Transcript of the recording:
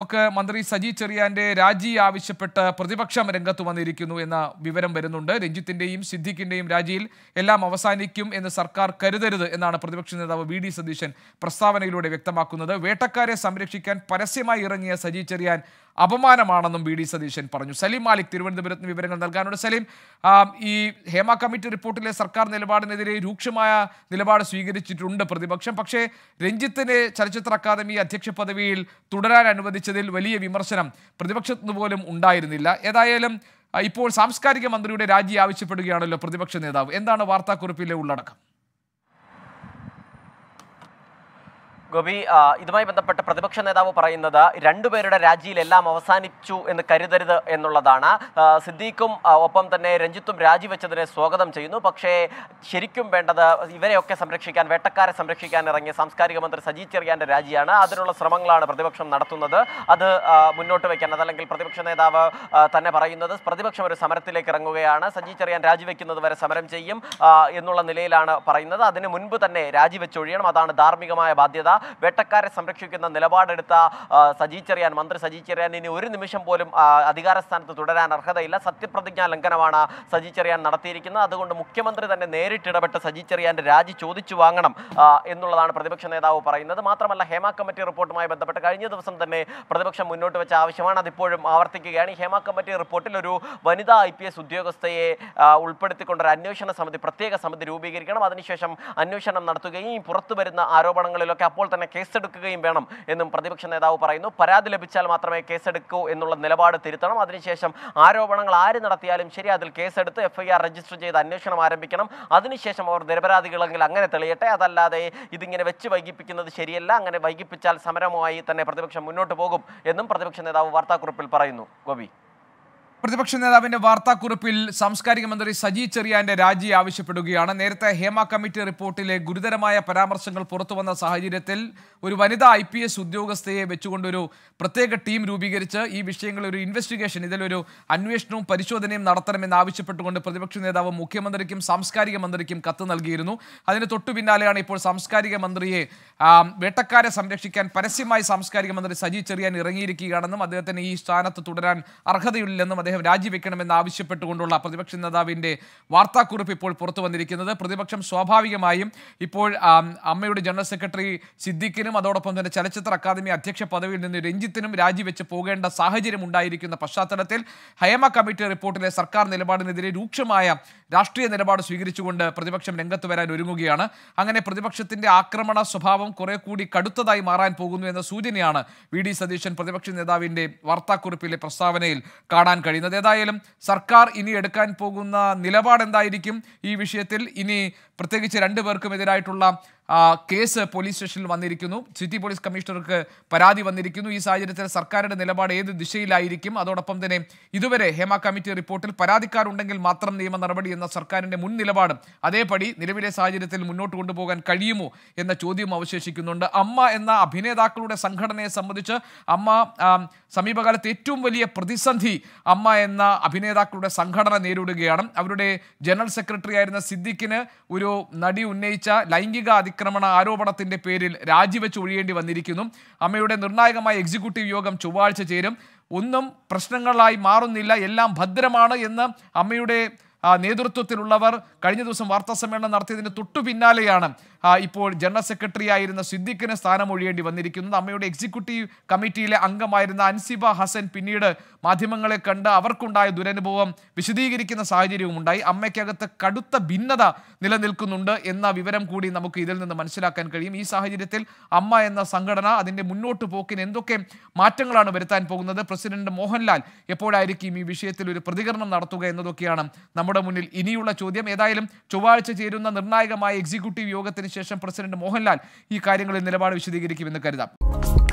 നമുക്ക് മന്ത്രി സജി ചെറിയാന്റെ രാജി ആവശ്യപ്പെട്ട് പ്രതിപക്ഷം രംഗത്ത് വന്നിരിക്കുന്നു എന്ന വിവരം വരുന്നുണ്ട് രഞ്ജിത്തിന്റെയും സിദ്ദിഖിന്റെയും രാജിയിൽ എല്ലാം അവസാനിക്കും എന്ന് സർക്കാർ കരുതരുത് എന്നാണ് പ്രതിപക്ഷ നേതാവ് വി ഡി സതീശൻ പ്രസ്താവനയിലൂടെ വ്യക്തമാക്കുന്നത് വേട്ടക്കാരെ സംരക്ഷിക്കാൻ പരസ്യമായി ഇറങ്ങിയ സജി ചെറിയാൻ അപമാനമാണെന്നും ബി ഡി സതീശൻ പറഞ്ഞു സലീം മാലിക് തിരുവനന്തപുരത്ത് വിവരങ്ങൾ നൽകാനുണ്ട് സലീം ഈ ഹേമ കമ്മിറ്റി റിപ്പോർട്ടിലെ സർക്കാർ നിലപാടിനെതിരെ രൂക്ഷമായ നിലപാട് സ്വീകരിച്ചിട്ടുണ്ട് പ്രതിപക്ഷം പക്ഷേ രഞ്ജിത്തിനെ ചലച്ചിത്ര അക്കാദമി അധ്യക്ഷ പദവിയിൽ തുടരാൻ അനുവദിച്ചതിൽ വലിയ വിമർശനം പ്രതിപക്ഷത്തു പോലും ഉണ്ടായിരുന്നില്ല ഏതായാലും ഇപ്പോൾ സാംസ്കാരിക മന്ത്രിയുടെ രാജി ആവശ്യപ്പെടുകയാണല്ലോ പ്രതിപക്ഷ നേതാവ് എന്താണ് വാർത്താക്കുറിപ്പിലെ ഉള്ളടക്കം ഗോപി ഇതുമായി ബന്ധപ്പെട്ട് പ്രതിപക്ഷ നേതാവ് പറയുന്നത് രണ്ടുപേരുടെ രാജിയിലെല്ലാം അവസാനിച്ചു എന്ന് കരുതരുത് എന്നുള്ളതാണ് സിദ്ദീഖും ഒപ്പം തന്നെ രഞ്ജിത്തും രാജിവെച്ചതിനെ സ്വാഗതം ചെയ്യുന്നു പക്ഷേ ശരിക്കും വേണ്ടത് ഇവരെയൊക്കെ സംരക്ഷിക്കാൻ വേട്ടക്കാരെ സംരക്ഷിക്കാൻ ഇറങ്ങിയ സാംസ്കാരിക മന്ത്രി സജി ചെറിയാൻ്റെ രാജിയാണ് അതിനുള്ള ശ്രമങ്ങളാണ് പ്രതിപക്ഷം നടത്തുന്നത് അത് മുന്നോട്ട് വയ്ക്കാൻ അതല്ലെങ്കിൽ പ്രതിപക്ഷ നേതാവ് തന്നെ പറയുന്നത് പ്രതിപക്ഷം ഒരു സമരത്തിലേക്ക് ഇറങ്ങുകയാണ് സജി ചെറിയാൻ രാജിവെക്കുന്നത് വരെ സമരം ചെയ്യും എന്നുള്ള നിലയിലാണ് പറയുന്നത് അതിന് മുൻപ് തന്നെ രാജിവെച്ചൊഴിയണം അതാണ് ധാർമ്മികമായ ബാധ്യത വേട്ടക്കാരെ സംരക്ഷിക്കുന്ന നിലപാടെടുത്ത സജി ചെറിയാൻ മന്ത്രി സജി ചെറിയാൻ ഇനി ഒരു നിമിഷം പോലും അധികാരസ്ഥാനത്ത് തുടരാൻ അർഹതയില്ല സത്യപ്രതിജ്ഞാ ലംഘനമാണ് സജി ചെറിയാൻ നടത്തിയിരിക്കുന്നത് അതുകൊണ്ട് മുഖ്യമന്ത്രി തന്നെ നേരിട്ടിടപെട്ട് സജി ചെറിയാൻ്റെ രാജി ചോദിച്ചു വാങ്ങണം എന്നുള്ളതാണ് പ്രതിപക്ഷ നേതാവ് പറയുന്നത് മാത്രമല്ല ഹേമ കമ്മിറ്റി റിപ്പോർട്ടുമായി ബന്ധപ്പെട്ട് കഴിഞ്ഞ ദിവസം തന്നെ പ്രതിപക്ഷം മുന്നോട്ട് വെച്ച ആവശ്യമാണ് അതിപ്പോഴും ആവർത്തിക്കുകയാണ് ഹേമ കമ്മിറ്റി റിപ്പോർട്ടിൽ ഒരു വനിതാ ഐ പി എസ് ഉദ്യോഗസ്ഥയെ ഉൾപ്പെടുത്തിക്കൊണ്ടൊരു അന്വേഷണ സമിതി പ്രത്യേക സമിതി രൂപീകരിക്കണം അതിനുശേഷം അന്വേഷണം നടത്തുകയും പുറത്തു വരുന്ന ആരോപണങ്ങളിലൊക്കെ അപ്പോൾ തന്നെ കേസെടുക്കുകയും വേണം എന്നും പ്രതിപക്ഷ നേതാവ് പറയുന്നു പരാതി ലഭിച്ചാൽ മാത്രമേ കേസെടുക്കൂ എന്നുള്ള നിലപാട് തിരുത്തണം അതിനുശേഷം ആരോപണങ്ങൾ ആര് നടത്തിയാലും ശരി അതിൽ കേസെടുത്ത് എഫ്ഐആർ രജിസ്റ്റർ ചെയ്ത് അന്വേഷണം ആരംഭിക്കണം അതിനുശേഷം അവർ നിരപരാധികളെങ്കിൽ അങ്ങനെ തെളിയട്ടെ അതല്ലാതെ ഇതിങ്ങനെ വെച്ച് വൈകിപ്പിക്കുന്നത് ശരിയല്ല അങ്ങനെ വൈകിപ്പിച്ചാൽ സമരമായി തന്നെ പ്രതിപക്ഷം മുന്നോട്ട് പോകും എന്നും പ്രതിപക്ഷ നേതാവ് വാർത്താക്കുറിപ്പിൽ പറയുന്നു ഗോപി പ്രതിപക്ഷ നേതാവിന്റെ വാർത്താക്കുറിപ്പിൽ സാംസ്കാരിക മന്ത്രി സജി ചെറിയാന്റെ രാജി ആവശ്യപ്പെടുകയാണ് നേരത്തെ ഹേമ കമ്മിറ്റി റിപ്പോർട്ടിലെ ഗുരുതരമായ പരാമർശങ്ങൾ പുറത്തുവന്ന സാഹചര്യത്തിൽ ഒരു വനിതാ ഐ പി എസ് ഉദ്യോഗസ്ഥയെ വെച്ചുകൊണ്ടൊരു പ്രത്യേക ടീം രൂപീകരിച്ച് ഈ വിഷയങ്ങളിൽ ഒരു ഇൻവെസ്റ്റിഗേഷൻ ഇതിലൊരു അന്വേഷണവും പരിശോധനയും നടത്തണമെന്ന് ആവശ്യപ്പെട്ടുകൊണ്ട് പ്രതിപക്ഷ നേതാവ് മുഖ്യമന്ത്രിക്കും സാംസ്കാരിക മന്ത്രിക്കും കത്ത് നൽകിയിരുന്നു അതിന് തൊട്ടു പിന്നാലെയാണ് ഇപ്പോൾ സാംസ്കാരിക മന്ത്രിയെ വേട്ടക്കാരെ സംരക്ഷിക്കാൻ പരസ്യമായി സാംസ്കാരിക മന്ത്രി സജി ചെറിയാൻ ഇറങ്ങിയിരിക്കുകയാണെന്നും അദ്ദേഹത്തിന് ഈ സ്ഥാനത്ത് തുടരാൻ അർഹതയില്ലെന്നും അദ്ദേഹം രാജിവെക്കണമെന്ന് ആവശ്യപ്പെട്ടുകൊണ്ടുള്ള പ്രതിപക്ഷ നേതാവിൻ്റെ വാർത്താക്കുറിപ്പ് ഇപ്പോൾ പുറത്തു വന്നിരിക്കുന്നത് പ്രതിപക്ഷം സ്വാഭാവികമായും ഇപ്പോൾ അമ്മയുടെ ജനറൽ സെക്രട്ടറി സിദ്ദിഖിനും അതോടൊപ്പം തന്നെ ചലച്ചിത്ര അക്കാദമി അധ്യക്ഷ പദവിയിൽ നിന്ന് രഞ്ജിത്തിനും രാജിവെച്ച് പോകേണ്ട സാഹചര്യം ഉണ്ടായിരിക്കുന്ന പശ്ചാത്തലത്തിൽ ഹയമ കമ്മിറ്റി റിപ്പോർട്ടിലെ സർക്കാർ നിലപാടിനെതിരെ രൂക്ഷമായ രാഷ്ട്രീയ നിലപാട് സ്വീകരിച്ചുകൊണ്ട് പ്രതിപക്ഷം രംഗത്ത് വരാൻ ഒരുങ്ങുകയാണ് അങ്ങനെ പ്രതിപക്ഷത്തിന്റെ ആക്രമണ സ്വഭാവം കുറെ കൂടി കടുത്തതായി മാറാൻ പോകുന്നു എന്ന സൂചനയാണ് വി ഡി സതീശൻ പ്രതിപക്ഷ നേതാവിന്റെ വാർത്താക്കുറിപ്പിലെ പ്രസ്താവനയിൽ കാണാൻ കഴിയും കഴിയുന്നത് ഏതായാലും സർക്കാർ ഇനി എടുക്കാൻ പോകുന്ന നിലപാട് എന്തായിരിക്കും ഈ വിഷയത്തിൽ ഇനി പ്രത്യേകിച്ച് രണ്ടു എതിരായിട്ടുള്ള കേസ് പോലീസ് സ്റ്റേഷനിൽ വന്നിരിക്കുന്നു സിറ്റി പോലീസ് കമ്മീഷണർക്ക് പരാതി വന്നിരിക്കുന്നു ഈ സാഹചര്യത്തിൽ സർക്കാരിൻ്റെ നിലപാട് ഏത് ദിശയിലായിരിക്കും അതോടൊപ്പം തന്നെ ഇതുവരെ ഹേമ കമ്മിറ്റി റിപ്പോർട്ടിൽ പരാതിക്കാരുണ്ടെങ്കിൽ മാത്രം നിയമ നടപടി എന്ന സർക്കാരിൻ്റെ മുൻ നിലപാട് അതേപടി നിലവിലെ സാഹചര്യത്തിൽ മുന്നോട്ട് കൊണ്ടുപോകാൻ കഴിയുമോ എന്ന ചോദ്യം അവശേഷിക്കുന്നുണ്ട് അമ്മ എന്ന അഭിനേതാക്കളുടെ സംഘടനയെ സംബന്ധിച്ച് അമ്മ സമീപകാലത്ത് ഏറ്റവും വലിയ പ്രതിസന്ധി അമ്മ എന്ന അഭിനേതാക്കളുടെ സംഘടന നേരിടുകയാണ് അവരുടെ ജനറൽ സെക്രട്ടറി ആയിരുന്ന സിദ്ദിഖിന് ഒരു നടി ഉന്നയിച്ച ലൈംഗിക അതി ആക്രമണ ആരോപണത്തിന്റെ പേരിൽ രാജിവെച്ച് ഒഴിയേണ്ടി വന്നിരിക്കുന്നു അമ്മയുടെ നിർണായകമായ എക്സിക്യൂട്ടീവ് യോഗം ചൊവ്വാഴ്ച ചേരും ഒന്നും പ്രശ്നങ്ങളായി മാറുന്നില്ല എല്ലാം ഭദ്രമാണ് എന്ന് അമ്മയുടെ നേതൃത്വത്തിലുള്ളവർ കഴിഞ്ഞ ദിവസം വാർത്താ നടത്തിയതിന് തൊട്ടു പിന്നാലെയാണ് ഇപ്പോൾ ജനറൽ സെക്രട്ടറി ആയിരുന്ന സിദ്ദിഖിന് സ്ഥാനമൊഴിയേണ്ടി വന്നിരിക്കുന്നത് അമ്മയുടെ എക്സിക്യൂട്ടീവ് കമ്മിറ്റിയിലെ അംഗമായിരുന്ന അൻസിബ ഹസൻ പിന്നീട് മാധ്യമങ്ങളെ കണ്ട് അവർക്കുണ്ടായ ദുരനുഭവം വിശദീകരിക്കുന്ന സാഹചര്യവും ഉണ്ടായി അമ്മയ്ക്കകത്ത് കടുത്ത ഭിന്നത നിലനിൽക്കുന്നുണ്ട് എന്ന വിവരം കൂടി നമുക്ക് ഇതിൽ നിന്ന് മനസ്സിലാക്കാൻ കഴിയും ഈ സാഹചര്യത്തിൽ അമ്മ എന്ന സംഘടന അതിൻ്റെ മുന്നോട്ട് പോക്കിന് എന്തൊക്കെ മാറ്റങ്ങളാണ് വരുത്താൻ പോകുന്നത് പ്രസിഡന്റ് മോഹൻലാൽ എപ്പോഴായിരിക്കും ഈ വിഷയത്തിൽ ഒരു പ്രതികരണം നടത്തുക എന്നതൊക്കെയാണ് നമ്മുടെ മുന്നിൽ ഇനിയുള്ള ചോദ്യം ഏതായാലും ചൊവ്വാഴ്ച ചേരുന്ന നിർണായകമായ എക്സിക്യൂട്ടീവ് യോഗത്തിന് അതിനുശേഷം പ്രസിഡന്റ് മോഹൻലാൽ ഈ കാര്യങ്ങളിൽ നിലപാട് വിശദീകരിക്കുമെന്ന് കരുതാം